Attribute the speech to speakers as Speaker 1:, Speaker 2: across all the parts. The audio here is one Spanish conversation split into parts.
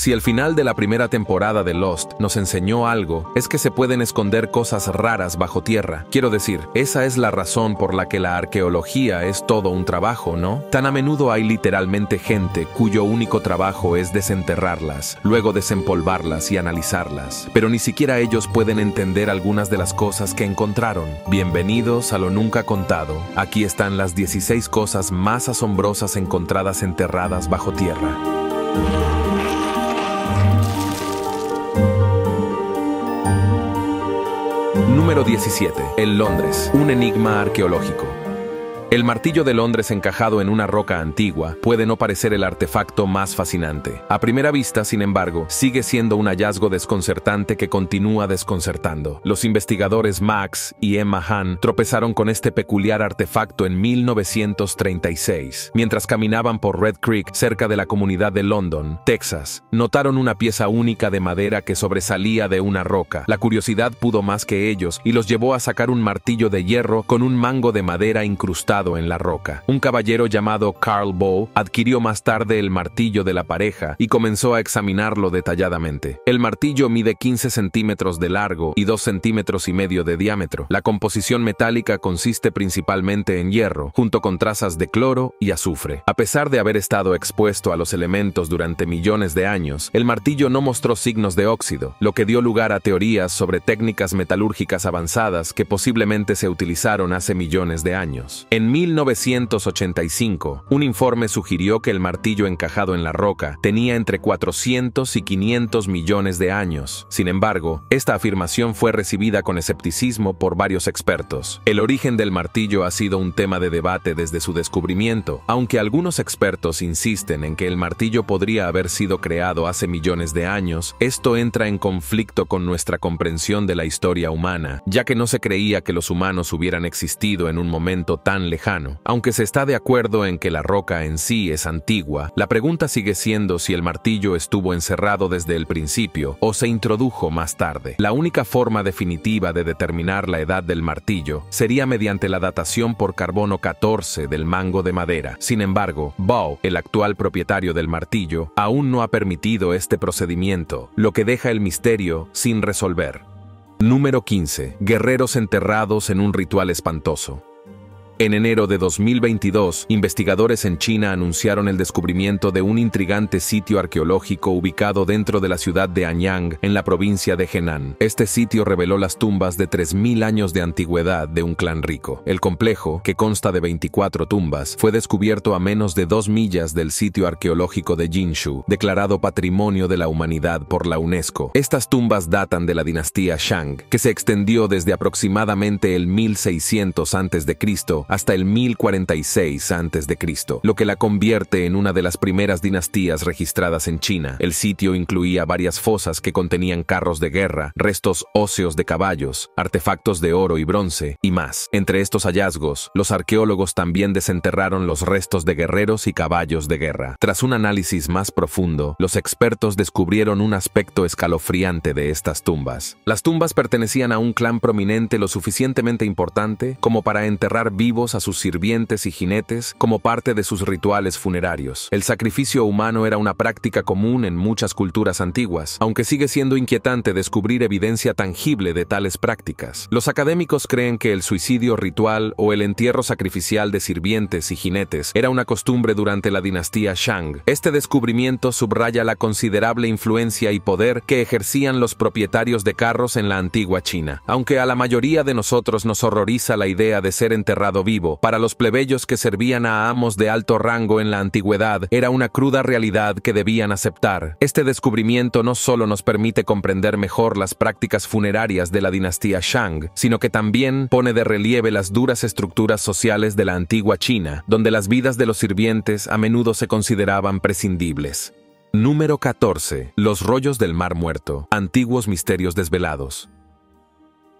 Speaker 1: Si el final de la primera temporada de Lost nos enseñó algo, es que se pueden esconder cosas raras bajo tierra. Quiero decir, esa es la razón por la que la arqueología es todo un trabajo, ¿no? Tan a menudo hay literalmente gente cuyo único trabajo es desenterrarlas, luego desempolvarlas y analizarlas. Pero ni siquiera ellos pueden entender algunas de las cosas que encontraron. Bienvenidos a lo nunca contado. Aquí están las 16 cosas más asombrosas encontradas enterradas bajo tierra. número 17, en Londres, un enigma arqueológico. El martillo de Londres encajado en una roca antigua puede no parecer el artefacto más fascinante. A primera vista, sin embargo, sigue siendo un hallazgo desconcertante que continúa desconcertando. Los investigadores Max y Emma Hahn tropezaron con este peculiar artefacto en 1936. Mientras caminaban por Red Creek, cerca de la comunidad de London, Texas, notaron una pieza única de madera que sobresalía de una roca. La curiosidad pudo más que ellos y los llevó a sacar un martillo de hierro con un mango de madera incrustado en la roca. Un caballero llamado Carl Bow adquirió más tarde el martillo de la pareja y comenzó a examinarlo detalladamente. El martillo mide 15 centímetros de largo y 2 centímetros y medio de diámetro. La composición metálica consiste principalmente en hierro, junto con trazas de cloro y azufre. A pesar de haber estado expuesto a los elementos durante millones de años, el martillo no mostró signos de óxido, lo que dio lugar a teorías sobre técnicas metalúrgicas avanzadas que posiblemente se utilizaron hace millones de años. En 1985, un informe sugirió que el martillo encajado en la roca tenía entre 400 y 500 millones de años. Sin embargo, esta afirmación fue recibida con escepticismo por varios expertos. El origen del martillo ha sido un tema de debate desde su descubrimiento, aunque algunos expertos insisten en que el martillo podría haber sido creado hace millones de años, esto entra en conflicto con nuestra comprensión de la historia humana, ya que no se creía que los humanos hubieran existido en un momento tan lejano aunque se está de acuerdo en que la roca en sí es antigua, la pregunta sigue siendo si el martillo estuvo encerrado desde el principio o se introdujo más tarde. La única forma definitiva de determinar la edad del martillo sería mediante la datación por carbono 14 del mango de madera. Sin embargo, Bao, el actual propietario del martillo, aún no ha permitido este procedimiento, lo que deja el misterio sin resolver. Número 15. Guerreros enterrados en un ritual espantoso. En enero de 2022, investigadores en China anunciaron el descubrimiento de un intrigante sitio arqueológico ubicado dentro de la ciudad de Anyang, en la provincia de Henan. Este sitio reveló las tumbas de 3.000 años de antigüedad de un clan rico. El complejo, que consta de 24 tumbas, fue descubierto a menos de dos millas del sitio arqueológico de Jinshu, declarado Patrimonio de la Humanidad por la UNESCO. Estas tumbas datan de la dinastía Shang, que se extendió desde aproximadamente el 1600 a.C hasta el 1046 a.C., lo que la convierte en una de las primeras dinastías registradas en China. El sitio incluía varias fosas que contenían carros de guerra, restos óseos de caballos, artefactos de oro y bronce, y más. Entre estos hallazgos, los arqueólogos también desenterraron los restos de guerreros y caballos de guerra. Tras un análisis más profundo, los expertos descubrieron un aspecto escalofriante de estas tumbas. Las tumbas pertenecían a un clan prominente lo suficientemente importante como para enterrar vivos a sus sirvientes y jinetes como parte de sus rituales funerarios. El sacrificio humano era una práctica común en muchas culturas antiguas, aunque sigue siendo inquietante descubrir evidencia tangible de tales prácticas. Los académicos creen que el suicidio ritual o el entierro sacrificial de sirvientes y jinetes era una costumbre durante la dinastía Shang. Este descubrimiento subraya la considerable influencia y poder que ejercían los propietarios de carros en la antigua China. Aunque a la mayoría de nosotros nos horroriza la idea de ser enterrado para los plebeyos que servían a amos de alto rango en la antigüedad, era una cruda realidad que debían aceptar. Este descubrimiento no solo nos permite comprender mejor las prácticas funerarias de la dinastía Shang, sino que también pone de relieve las duras estructuras sociales de la antigua China, donde las vidas de los sirvientes a menudo se consideraban prescindibles. Número 14. Los rollos del mar muerto. Antiguos misterios desvelados.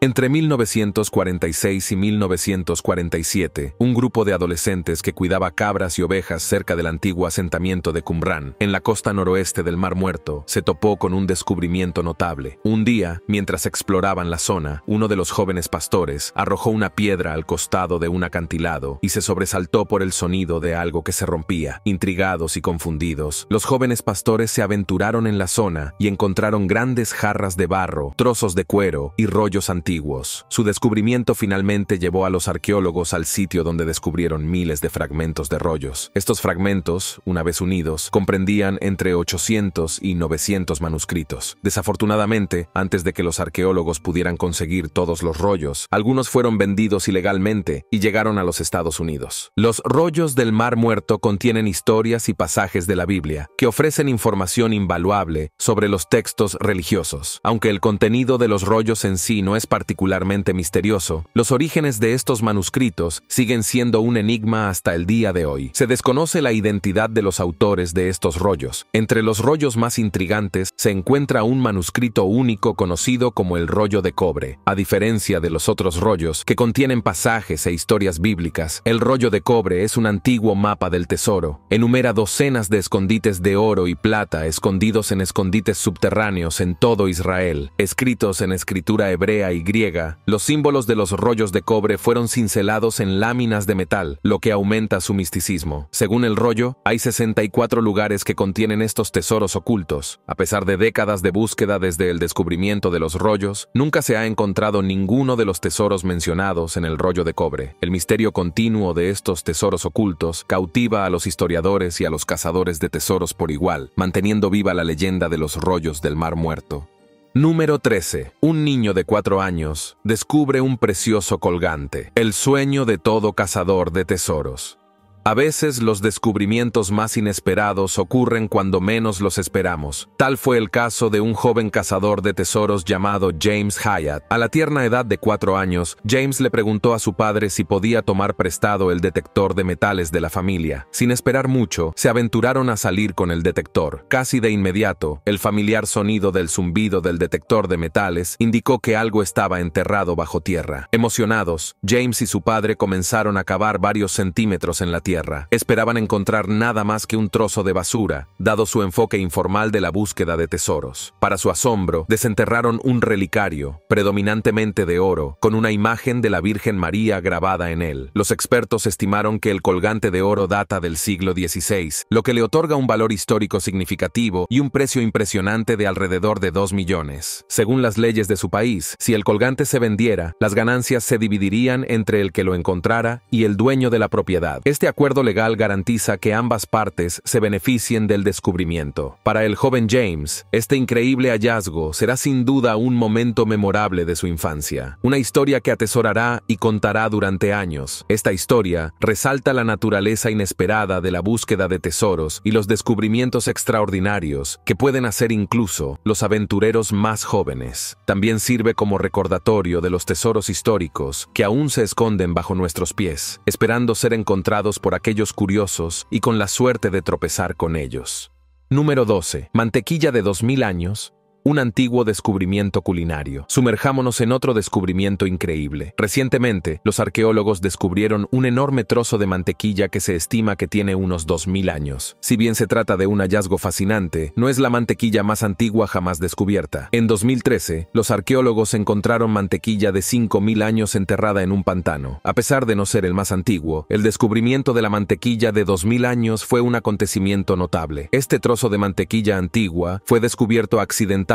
Speaker 1: Entre 1946 y 1947, un grupo de adolescentes que cuidaba cabras y ovejas cerca del antiguo asentamiento de Cumbrán en la costa noroeste del Mar Muerto, se topó con un descubrimiento notable. Un día, mientras exploraban la zona, uno de los jóvenes pastores arrojó una piedra al costado de un acantilado y se sobresaltó por el sonido de algo que se rompía. Intrigados y confundidos, los jóvenes pastores se aventuraron en la zona y encontraron grandes jarras de barro, trozos de cuero y rollos antiguos su descubrimiento finalmente llevó a los arqueólogos al sitio donde descubrieron miles de fragmentos de rollos. Estos fragmentos, una vez unidos, comprendían entre 800 y 900 manuscritos. Desafortunadamente, antes de que los arqueólogos pudieran conseguir todos los rollos, algunos fueron vendidos ilegalmente y llegaron a los Estados Unidos. Los rollos del Mar Muerto contienen historias y pasajes de la Biblia que ofrecen información invaluable sobre los textos religiosos, aunque el contenido de los rollos en sí no es particularmente misterioso, los orígenes de estos manuscritos siguen siendo un enigma hasta el día de hoy. Se desconoce la identidad de los autores de estos rollos. Entre los rollos más intrigantes se encuentra un manuscrito único conocido como el rollo de cobre. A diferencia de los otros rollos, que contienen pasajes e historias bíblicas, el rollo de cobre es un antiguo mapa del tesoro. Enumera docenas de escondites de oro y plata escondidos en escondites subterráneos en todo Israel, escritos en escritura hebrea y griega, los símbolos de los rollos de cobre fueron cincelados en láminas de metal, lo que aumenta su misticismo. Según el rollo, hay 64 lugares que contienen estos tesoros ocultos. A pesar de décadas de búsqueda desde el descubrimiento de los rollos, nunca se ha encontrado ninguno de los tesoros mencionados en el rollo de cobre. El misterio continuo de estos tesoros ocultos cautiva a los historiadores y a los cazadores de tesoros por igual, manteniendo viva la leyenda de los rollos del mar muerto. Número 13. Un niño de cuatro años descubre un precioso colgante, el sueño de todo cazador de tesoros. A veces los descubrimientos más inesperados ocurren cuando menos los esperamos. Tal fue el caso de un joven cazador de tesoros llamado James Hyatt. A la tierna edad de cuatro años, James le preguntó a su padre si podía tomar prestado el detector de metales de la familia. Sin esperar mucho, se aventuraron a salir con el detector. Casi de inmediato, el familiar sonido del zumbido del detector de metales indicó que algo estaba enterrado bajo tierra. Emocionados, James y su padre comenzaron a cavar varios centímetros en la tierra esperaban encontrar nada más que un trozo de basura, dado su enfoque informal de la búsqueda de tesoros. Para su asombro, desenterraron un relicario, predominantemente de oro, con una imagen de la Virgen María grabada en él. Los expertos estimaron que el colgante de oro data del siglo XVI, lo que le otorga un valor histórico significativo y un precio impresionante de alrededor de 2 millones. Según las leyes de su país, si el colgante se vendiera, las ganancias se dividirían entre el que lo encontrara y el dueño de la propiedad. Este acuerdo legal garantiza que ambas partes se beneficien del descubrimiento. Para el joven James, este increíble hallazgo será sin duda un momento memorable de su infancia, una historia que atesorará y contará durante años. Esta historia resalta la naturaleza inesperada de la búsqueda de tesoros y los descubrimientos extraordinarios que pueden hacer incluso los aventureros más jóvenes. También sirve como recordatorio de los tesoros históricos que aún se esconden bajo nuestros pies, esperando ser encontrados por aquellos curiosos y con la suerte de tropezar con ellos. Número 12. Mantequilla de 2000 años, un antiguo descubrimiento culinario. Sumerjámonos en otro descubrimiento increíble. Recientemente, los arqueólogos descubrieron un enorme trozo de mantequilla que se estima que tiene unos 2.000 años. Si bien se trata de un hallazgo fascinante, no es la mantequilla más antigua jamás descubierta. En 2013, los arqueólogos encontraron mantequilla de 5.000 años enterrada en un pantano. A pesar de no ser el más antiguo, el descubrimiento de la mantequilla de 2.000 años fue un acontecimiento notable. Este trozo de mantequilla antigua fue descubierto accidentalmente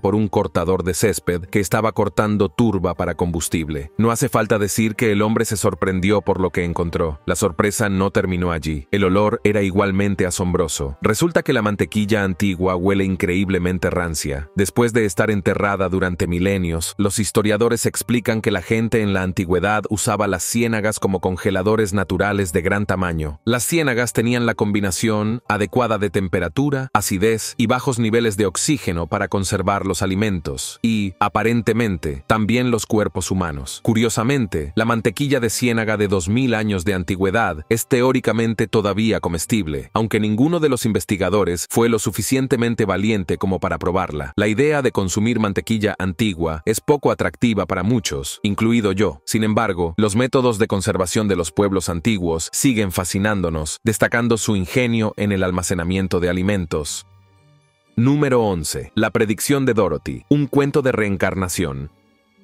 Speaker 1: por un cortador de césped que estaba cortando turba para combustible. No hace falta decir que el hombre se sorprendió por lo que encontró. La sorpresa no terminó allí. El olor era igualmente asombroso. Resulta que la mantequilla antigua huele increíblemente rancia. Después de estar enterrada durante milenios, los historiadores explican que la gente en la antigüedad usaba las ciénagas como congeladores naturales de gran tamaño. Las ciénagas tenían la combinación adecuada de temperatura, acidez y bajos niveles de oxígeno para conservar los alimentos y, aparentemente, también los cuerpos humanos. Curiosamente, la mantequilla de ciénaga de 2000 años de antigüedad es teóricamente todavía comestible, aunque ninguno de los investigadores fue lo suficientemente valiente como para probarla. La idea de consumir mantequilla antigua es poco atractiva para muchos, incluido yo. Sin embargo, los métodos de conservación de los pueblos antiguos siguen fascinándonos, destacando su ingenio en el almacenamiento de alimentos, Número 11. La predicción de Dorothy, un cuento de reencarnación.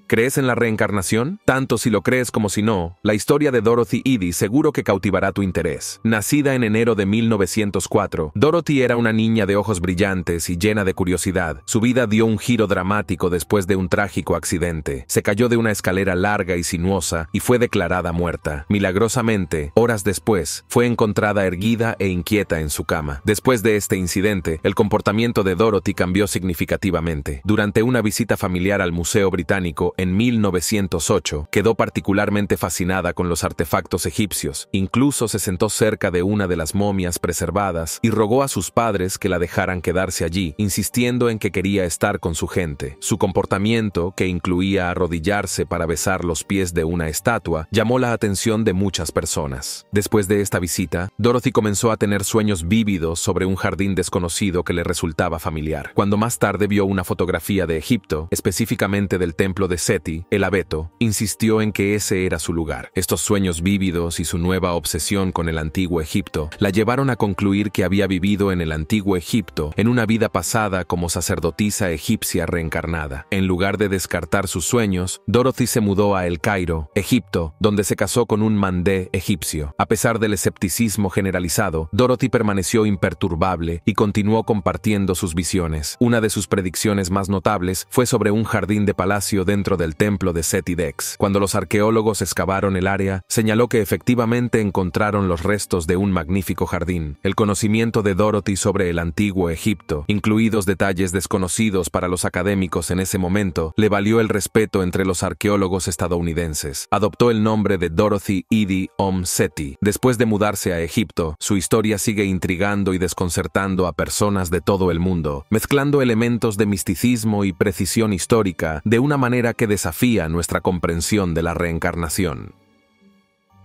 Speaker 1: ¿Crees en la reencarnación? Tanto si lo crees como si no, la historia de Dorothy Eddy seguro que cautivará tu interés. Nacida en enero de 1904, Dorothy era una niña de ojos brillantes y llena de curiosidad. Su vida dio un giro dramático después de un trágico accidente. Se cayó de una escalera larga y sinuosa y fue declarada muerta. Milagrosamente, horas después, fue encontrada erguida e inquieta en su cama. Después de este incidente, el comportamiento de Dorothy cambió significativamente. Durante una visita familiar al Museo Británico, en 1908, quedó particularmente fascinada con los artefactos egipcios, incluso se sentó cerca de una de las momias preservadas y rogó a sus padres que la dejaran quedarse allí, insistiendo en que quería estar con su gente. Su comportamiento, que incluía arrodillarse para besar los pies de una estatua, llamó la atención de muchas personas. Después de esta visita, Dorothy comenzó a tener sueños vívidos sobre un jardín desconocido que le resultaba familiar. Cuando más tarde vio una fotografía de Egipto, específicamente del templo de Seti, el abeto, insistió en que ese era su lugar. Estos sueños vívidos y su nueva obsesión con el antiguo Egipto la llevaron a concluir que había vivido en el antiguo Egipto en una vida pasada como sacerdotisa egipcia reencarnada. En lugar de descartar sus sueños, Dorothy se mudó a El Cairo, Egipto, donde se casó con un mandé egipcio. A pesar del escepticismo generalizado, Dorothy permaneció imperturbable y continuó compartiendo sus visiones. Una de sus predicciones más notables fue sobre un jardín de palacio dentro del templo de Seti Dex. Cuando los arqueólogos excavaron el área, señaló que efectivamente encontraron los restos de un magnífico jardín. El conocimiento de Dorothy sobre el antiguo Egipto, incluidos detalles desconocidos para los académicos en ese momento, le valió el respeto entre los arqueólogos estadounidenses. Adoptó el nombre de Dorothy Edie Om Seti. Después de mudarse a Egipto, su historia sigue intrigando y desconcertando a personas de todo el mundo, mezclando elementos de misticismo y precisión histórica de una manera que desafía nuestra comprensión de la reencarnación.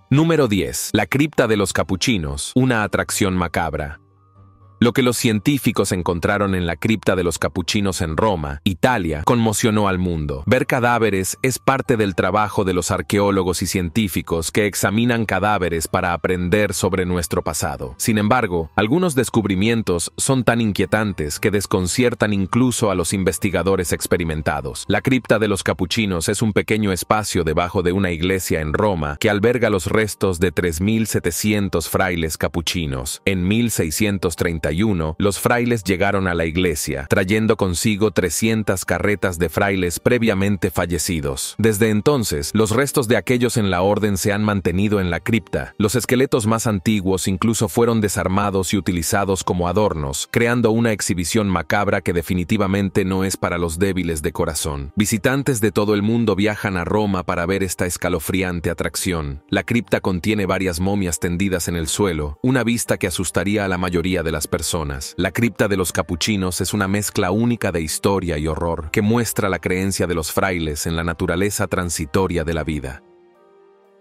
Speaker 1: Número 10. La cripta de los capuchinos, una atracción macabra. Lo que los científicos encontraron en la cripta de los capuchinos en Roma, Italia, conmocionó al mundo. Ver cadáveres es parte del trabajo de los arqueólogos y científicos que examinan cadáveres para aprender sobre nuestro pasado. Sin embargo, algunos descubrimientos son tan inquietantes que desconciertan incluso a los investigadores experimentados. La cripta de los capuchinos es un pequeño espacio debajo de una iglesia en Roma que alberga los restos de 3.700 frailes capuchinos en 1630 los frailes llegaron a la iglesia, trayendo consigo 300 carretas de frailes previamente fallecidos. Desde entonces, los restos de aquellos en la orden se han mantenido en la cripta. Los esqueletos más antiguos incluso fueron desarmados y utilizados como adornos, creando una exhibición macabra que definitivamente no es para los débiles de corazón. Visitantes de todo el mundo viajan a Roma para ver esta escalofriante atracción. La cripta contiene varias momias tendidas en el suelo, una vista que asustaría a la mayoría de las personas la cripta de los capuchinos es una mezcla única de historia y horror que muestra la creencia de los frailes en la naturaleza transitoria de la vida.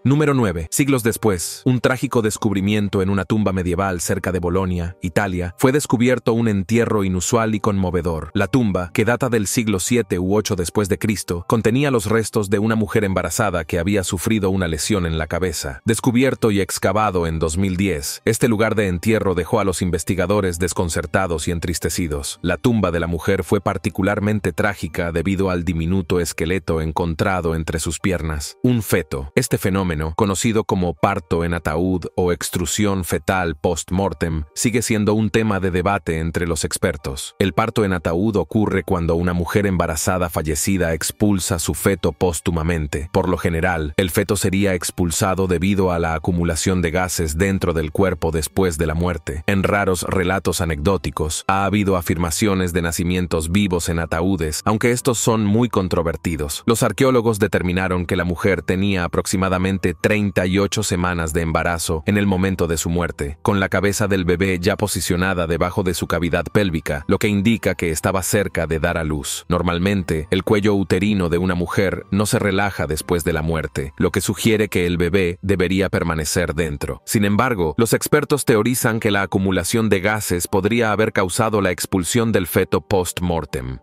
Speaker 1: Número 9. Siglos después, un trágico descubrimiento en una tumba medieval cerca de Bolonia, Italia, fue descubierto un entierro inusual y conmovedor. La tumba, que data del siglo 7 u 8 después de Cristo, contenía los restos de una mujer embarazada que había sufrido una lesión en la cabeza. Descubierto y excavado en 2010, este lugar de entierro dejó a los investigadores desconcertados y entristecidos. La tumba de la mujer fue particularmente trágica debido al diminuto esqueleto encontrado entre sus piernas. Un feto. Este fenómeno conocido como parto en ataúd o extrusión fetal post-mortem, sigue siendo un tema de debate entre los expertos. El parto en ataúd ocurre cuando una mujer embarazada fallecida expulsa su feto póstumamente. Por lo general, el feto sería expulsado debido a la acumulación de gases dentro del cuerpo después de la muerte. En raros relatos anecdóticos, ha habido afirmaciones de nacimientos vivos en ataúdes, aunque estos son muy controvertidos. Los arqueólogos determinaron que la mujer tenía aproximadamente 38 semanas de embarazo en el momento de su muerte, con la cabeza del bebé ya posicionada debajo de su cavidad pélvica, lo que indica que estaba cerca de dar a luz. Normalmente, el cuello uterino de una mujer no se relaja después de la muerte, lo que sugiere que el bebé debería permanecer dentro. Sin embargo, los expertos teorizan que la acumulación de gases podría haber causado la expulsión del feto post-mortem.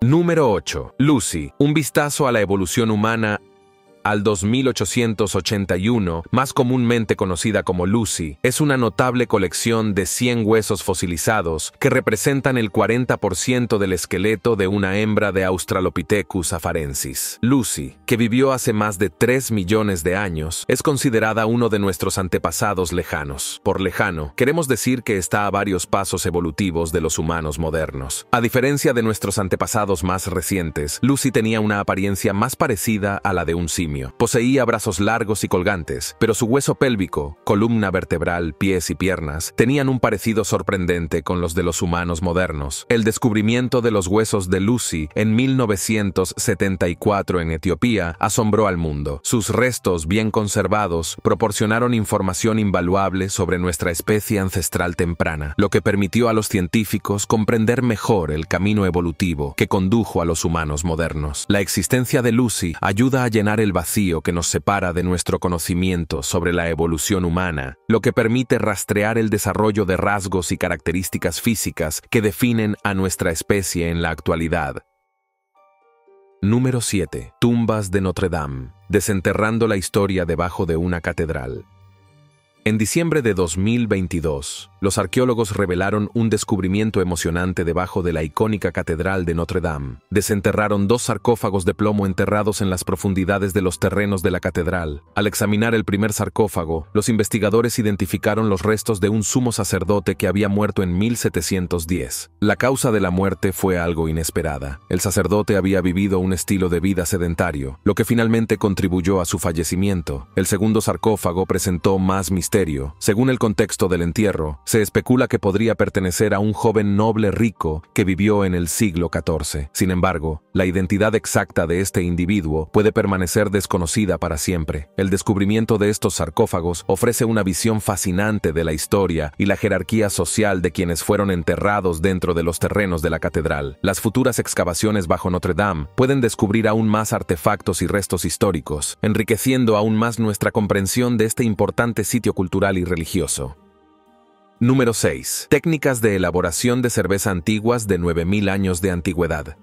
Speaker 1: Número 8. Lucy. Un vistazo a la evolución humana al 2881, más comúnmente conocida como Lucy, es una notable colección de 100 huesos fosilizados que representan el 40% del esqueleto de una hembra de Australopithecus afarensis. Lucy, que vivió hace más de 3 millones de años, es considerada uno de nuestros antepasados lejanos. Por lejano, queremos decir que está a varios pasos evolutivos de los humanos modernos. A diferencia de nuestros antepasados más recientes, Lucy tenía una apariencia más parecida a la de un simio Poseía brazos largos y colgantes, pero su hueso pélvico, columna vertebral, pies y piernas tenían un parecido sorprendente con los de los humanos modernos. El descubrimiento de los huesos de Lucy en 1974 en Etiopía asombró al mundo. Sus restos, bien conservados, proporcionaron información invaluable sobre nuestra especie ancestral temprana, lo que permitió a los científicos comprender mejor el camino evolutivo que condujo a los humanos modernos. La existencia de Lucy ayuda a llenar el vacío que nos separa de nuestro conocimiento sobre la evolución humana, lo que permite rastrear el desarrollo de rasgos y características físicas que definen a nuestra especie en la actualidad. Número 7. Tumbas de Notre Dame, desenterrando la historia debajo de una catedral. En diciembre de 2022, los arqueólogos revelaron un descubrimiento emocionante debajo de la icónica Catedral de Notre Dame. Desenterraron dos sarcófagos de plomo enterrados en las profundidades de los terrenos de la catedral. Al examinar el primer sarcófago, los investigadores identificaron los restos de un sumo sacerdote que había muerto en 1710. La causa de la muerte fue algo inesperada. El sacerdote había vivido un estilo de vida sedentario, lo que finalmente contribuyó a su fallecimiento. El segundo sarcófago presentó más misterio. Según el contexto del entierro, se especula que podría pertenecer a un joven noble rico que vivió en el siglo XIV. Sin embargo, la identidad exacta de este individuo puede permanecer desconocida para siempre. El descubrimiento de estos sarcófagos ofrece una visión fascinante de la historia y la jerarquía social de quienes fueron enterrados dentro de los terrenos de la catedral. Las futuras excavaciones bajo Notre Dame pueden descubrir aún más artefactos y restos históricos, enriqueciendo aún más nuestra comprensión de este importante sitio cultural y religioso. Número 6. Técnicas de elaboración de cerveza antiguas de 9.000 años de antigüedad.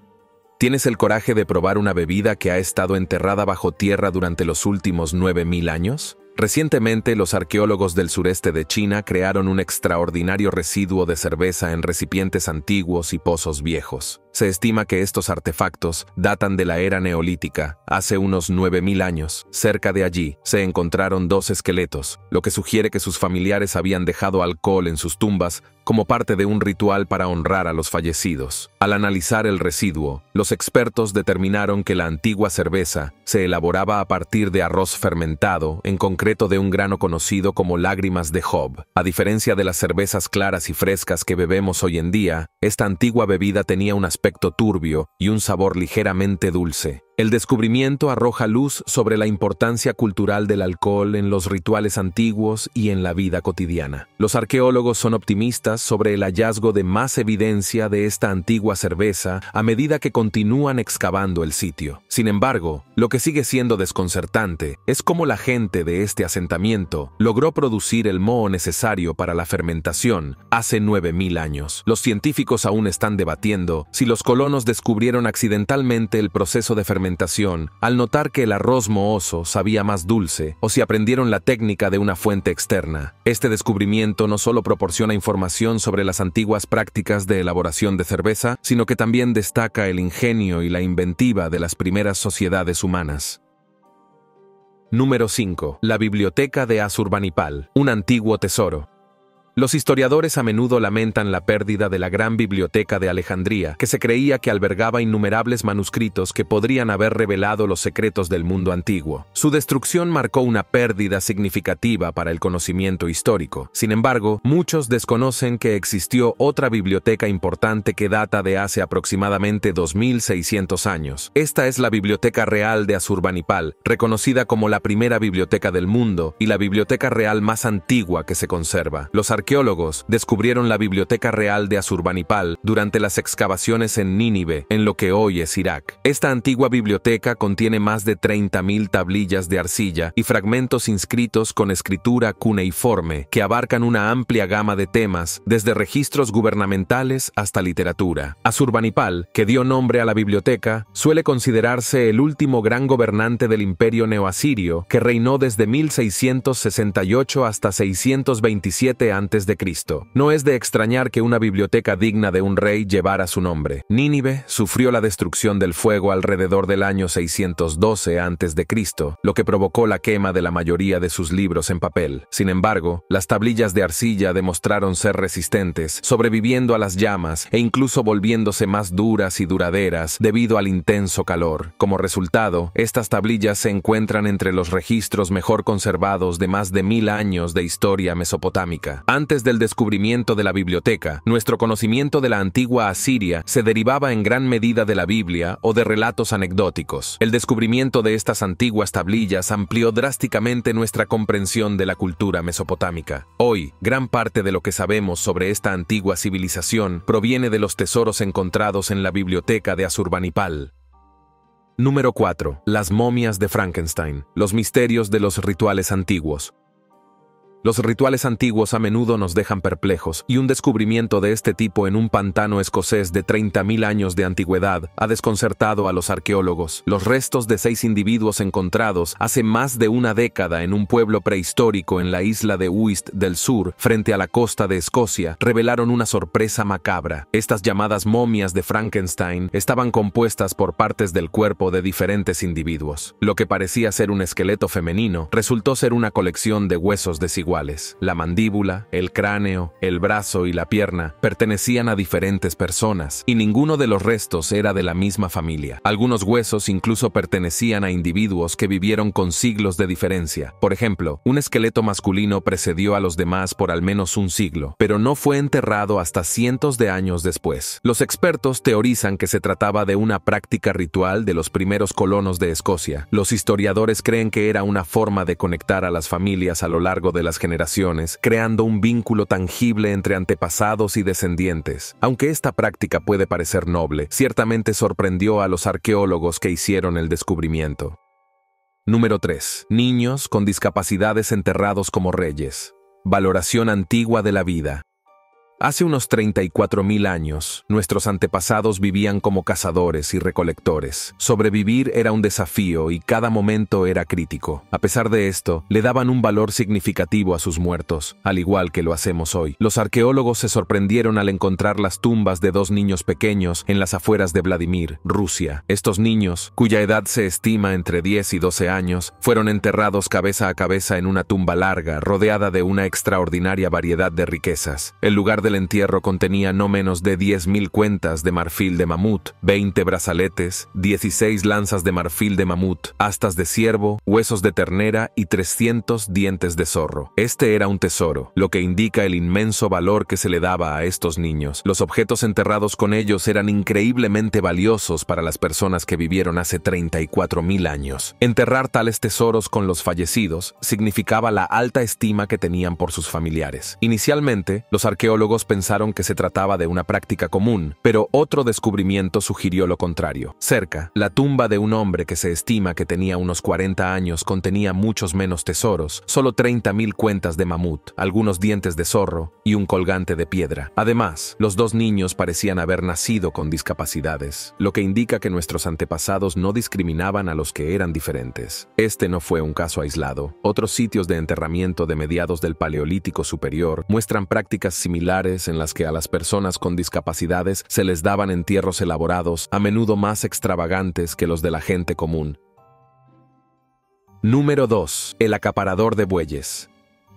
Speaker 1: ¿Tienes el coraje de probar una bebida que ha estado enterrada bajo tierra durante los últimos 9.000 años? Recientemente, los arqueólogos del sureste de China crearon un extraordinario residuo de cerveza en recipientes antiguos y pozos viejos. Se estima que estos artefactos datan de la era neolítica, hace unos 9.000 años. Cerca de allí se encontraron dos esqueletos, lo que sugiere que sus familiares habían dejado alcohol en sus tumbas como parte de un ritual para honrar a los fallecidos. Al analizar el residuo, los expertos determinaron que la antigua cerveza se elaboraba a partir de arroz fermentado, en concreto de un grano conocido como lágrimas de Job. A diferencia de las cervezas claras y frescas que bebemos hoy en día, esta antigua bebida tenía un aspecto turbio y un sabor ligeramente dulce. El descubrimiento arroja luz sobre la importancia cultural del alcohol en los rituales antiguos y en la vida cotidiana. Los arqueólogos son optimistas sobre el hallazgo de más evidencia de esta antigua cerveza a medida que continúan excavando el sitio. Sin embargo, lo que sigue siendo desconcertante es cómo la gente de este asentamiento logró producir el moho necesario para la fermentación hace 9.000 años. Los científicos aún están debatiendo si los colonos descubrieron accidentalmente el proceso de fermentación al notar que el arroz mooso sabía más dulce, o si aprendieron la técnica de una fuente externa. Este descubrimiento no solo proporciona información sobre las antiguas prácticas de elaboración de cerveza, sino que también destaca el ingenio y la inventiva de las primeras sociedades humanas. Número 5. La Biblioteca de Azurbanipal, un antiguo tesoro. Los historiadores a menudo lamentan la pérdida de la gran biblioteca de Alejandría, que se creía que albergaba innumerables manuscritos que podrían haber revelado los secretos del mundo antiguo. Su destrucción marcó una pérdida significativa para el conocimiento histórico. Sin embargo, muchos desconocen que existió otra biblioteca importante que data de hace aproximadamente 2600 años. Esta es la Biblioteca Real de Azurbanipal, reconocida como la primera biblioteca del mundo y la biblioteca real más antigua que se conserva arqueólogos descubrieron la biblioteca real de Asurbanipal durante las excavaciones en Nínive, en lo que hoy es Irak. Esta antigua biblioteca contiene más de 30.000 tablillas de arcilla y fragmentos inscritos con escritura cuneiforme que abarcan una amplia gama de temas, desde registros gubernamentales hasta literatura. Asurbanipal, que dio nombre a la biblioteca, suele considerarse el último gran gobernante del imperio neoasirio que reinó desde 1668 hasta 627 a.C de Cristo. No es de extrañar que una biblioteca digna de un rey llevara su nombre. Nínive sufrió la destrucción del fuego alrededor del año 612 antes de Cristo, lo que provocó la quema de la mayoría de sus libros en papel. Sin embargo, las tablillas de arcilla demostraron ser resistentes, sobreviviendo a las llamas e incluso volviéndose más duras y duraderas debido al intenso calor. Como resultado, estas tablillas se encuentran entre los registros mejor conservados de más de mil años de historia mesopotámica. Antes del descubrimiento de la biblioteca, nuestro conocimiento de la antigua Asiria se derivaba en gran medida de la Biblia o de relatos anecdóticos. El descubrimiento de estas antiguas tablillas amplió drásticamente nuestra comprensión de la cultura mesopotámica. Hoy, gran parte de lo que sabemos sobre esta antigua civilización proviene de los tesoros encontrados en la biblioteca de Asurbanipal. Número 4. Las momias de Frankenstein. Los misterios de los rituales antiguos. Los rituales antiguos a menudo nos dejan perplejos, y un descubrimiento de este tipo en un pantano escocés de 30.000 años de antigüedad ha desconcertado a los arqueólogos. Los restos de seis individuos encontrados hace más de una década en un pueblo prehistórico en la isla de Uist del Sur, frente a la costa de Escocia, revelaron una sorpresa macabra. Estas llamadas momias de Frankenstein estaban compuestas por partes del cuerpo de diferentes individuos. Lo que parecía ser un esqueleto femenino resultó ser una colección de huesos desiguales la mandíbula, el cráneo, el brazo y la pierna pertenecían a diferentes personas, y ninguno de los restos era de la misma familia. Algunos huesos incluso pertenecían a individuos que vivieron con siglos de diferencia. Por ejemplo, un esqueleto masculino precedió a los demás por al menos un siglo, pero no fue enterrado hasta cientos de años después. Los expertos teorizan que se trataba de una práctica ritual de los primeros colonos de Escocia. Los historiadores creen que era una forma de conectar a las familias a lo largo de las generaciones, creando un vínculo tangible entre antepasados y descendientes. Aunque esta práctica puede parecer noble, ciertamente sorprendió a los arqueólogos que hicieron el descubrimiento. Número 3. Niños con discapacidades enterrados como reyes. Valoración antigua de la vida. Hace unos 34.000 años, nuestros antepasados vivían como cazadores y recolectores. Sobrevivir era un desafío y cada momento era crítico. A pesar de esto, le daban un valor significativo a sus muertos, al igual que lo hacemos hoy. Los arqueólogos se sorprendieron al encontrar las tumbas de dos niños pequeños en las afueras de Vladimir, Rusia. Estos niños, cuya edad se estima entre 10 y 12 años, fueron enterrados cabeza a cabeza en una tumba larga, rodeada de una extraordinaria variedad de riquezas. El lugar de el entierro contenía no menos de 10.000 cuentas de marfil de mamut, 20 brazaletes, 16 lanzas de marfil de mamut, astas de ciervo, huesos de ternera y 300 dientes de zorro. Este era un tesoro, lo que indica el inmenso valor que se le daba a estos niños. Los objetos enterrados con ellos eran increíblemente valiosos para las personas que vivieron hace 34.000 años. Enterrar tales tesoros con los fallecidos significaba la alta estima que tenían por sus familiares. Inicialmente, los arqueólogos pensaron que se trataba de una práctica común, pero otro descubrimiento sugirió lo contrario. Cerca, la tumba de un hombre que se estima que tenía unos 40 años contenía muchos menos tesoros, solo 30.000 cuentas de mamut, algunos dientes de zorro y un colgante de piedra. Además, los dos niños parecían haber nacido con discapacidades, lo que indica que nuestros antepasados no discriminaban a los que eran diferentes. Este no fue un caso aislado. Otros sitios de enterramiento de mediados del Paleolítico Superior muestran prácticas similares en las que a las personas con discapacidades se les daban entierros elaborados, a menudo más extravagantes que los de la gente común. Número 2. El acaparador de bueyes.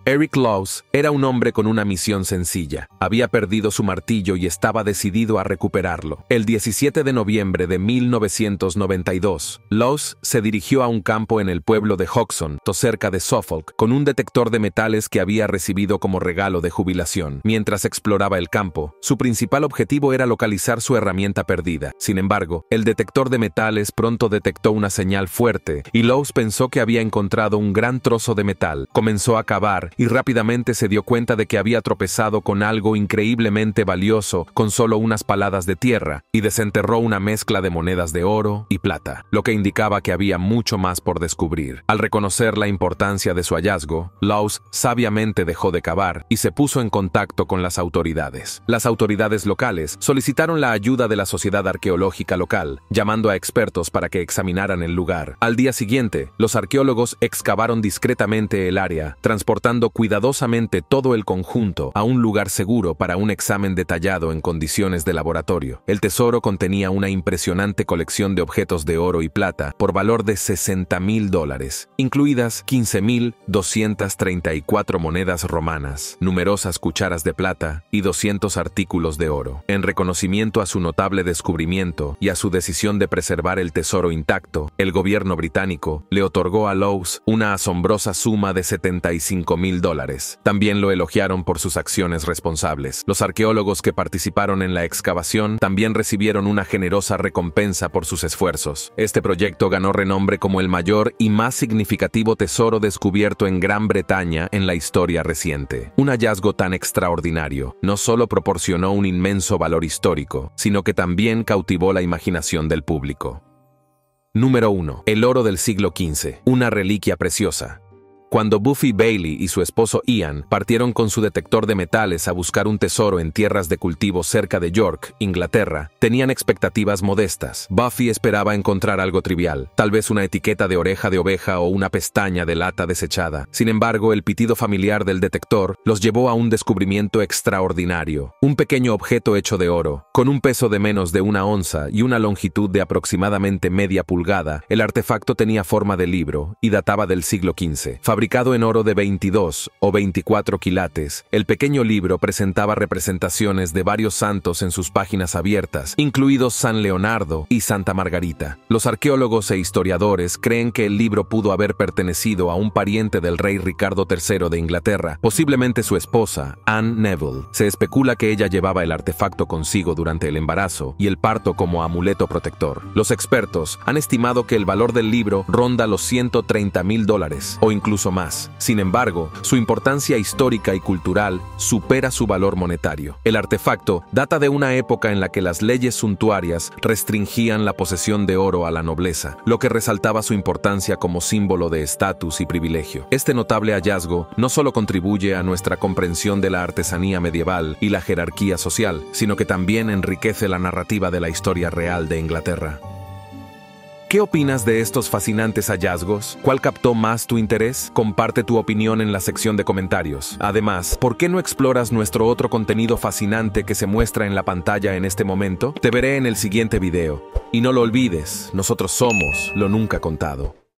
Speaker 1: Eric Laws era un hombre con una misión sencilla. Había perdido su martillo y estaba decidido a recuperarlo. El 17 de noviembre de 1992, Laws se dirigió a un campo en el pueblo de Hoxton, cerca de Suffolk, con un detector de metales que había recibido como regalo de jubilación. Mientras exploraba el campo, su principal objetivo era localizar su herramienta perdida. Sin embargo, el detector de metales pronto detectó una señal fuerte y Laws pensó que había encontrado un gran trozo de metal. Comenzó a cavar y rápidamente se dio cuenta de que había tropezado con algo increíblemente valioso con solo unas paladas de tierra y desenterró una mezcla de monedas de oro y plata, lo que indicaba que había mucho más por descubrir. Al reconocer la importancia de su hallazgo, Laus sabiamente dejó de cavar y se puso en contacto con las autoridades. Las autoridades locales solicitaron la ayuda de la sociedad arqueológica local, llamando a expertos para que examinaran el lugar. Al día siguiente, los arqueólogos excavaron discretamente el área, transportando cuidadosamente todo el conjunto a un lugar seguro para un examen detallado en condiciones de laboratorio. El tesoro contenía una impresionante colección de objetos de oro y plata por valor de 60 mil dólares, incluidas 15.234 monedas romanas, numerosas cucharas de plata y 200 artículos de oro. En reconocimiento a su notable descubrimiento y a su decisión de preservar el tesoro intacto, el gobierno británico le otorgó a Lowes una asombrosa suma de 75 mil dólares. También lo elogiaron por sus acciones responsables. Los arqueólogos que participaron en la excavación también recibieron una generosa recompensa por sus esfuerzos. Este proyecto ganó renombre como el mayor y más significativo tesoro descubierto en Gran Bretaña en la historia reciente. Un hallazgo tan extraordinario no solo proporcionó un inmenso valor histórico, sino que también cautivó la imaginación del público. Número 1. El oro del siglo XV, una reliquia preciosa. Cuando Buffy Bailey y su esposo Ian partieron con su detector de metales a buscar un tesoro en tierras de cultivo cerca de York, Inglaterra, tenían expectativas modestas. Buffy esperaba encontrar algo trivial, tal vez una etiqueta de oreja de oveja o una pestaña de lata desechada. Sin embargo, el pitido familiar del detector los llevó a un descubrimiento extraordinario, un pequeño objeto hecho de oro, con un peso de menos de una onza y una longitud de aproximadamente media pulgada. El artefacto tenía forma de libro y databa del siglo XV Fabricado en oro de 22 o 24 quilates, el pequeño libro presentaba representaciones de varios santos en sus páginas abiertas, incluidos San Leonardo y Santa Margarita. Los arqueólogos e historiadores creen que el libro pudo haber pertenecido a un pariente del rey Ricardo III de Inglaterra, posiblemente su esposa, Anne Neville. Se especula que ella llevaba el artefacto consigo durante el embarazo y el parto como amuleto protector. Los expertos han estimado que el valor del libro ronda los 130 mil dólares o incluso más. Sin embargo, su importancia histórica y cultural supera su valor monetario. El artefacto data de una época en la que las leyes suntuarias restringían la posesión de oro a la nobleza, lo que resaltaba su importancia como símbolo de estatus y privilegio. Este notable hallazgo no solo contribuye a nuestra comprensión de la artesanía medieval y la jerarquía social, sino que también enriquece la narrativa de la historia real de Inglaterra. ¿Qué opinas de estos fascinantes hallazgos? ¿Cuál captó más tu interés? Comparte tu opinión en la sección de comentarios. Además, ¿por qué no exploras nuestro otro contenido fascinante que se muestra en la pantalla en este momento? Te veré en el siguiente video. Y no lo olvides, nosotros somos lo nunca contado.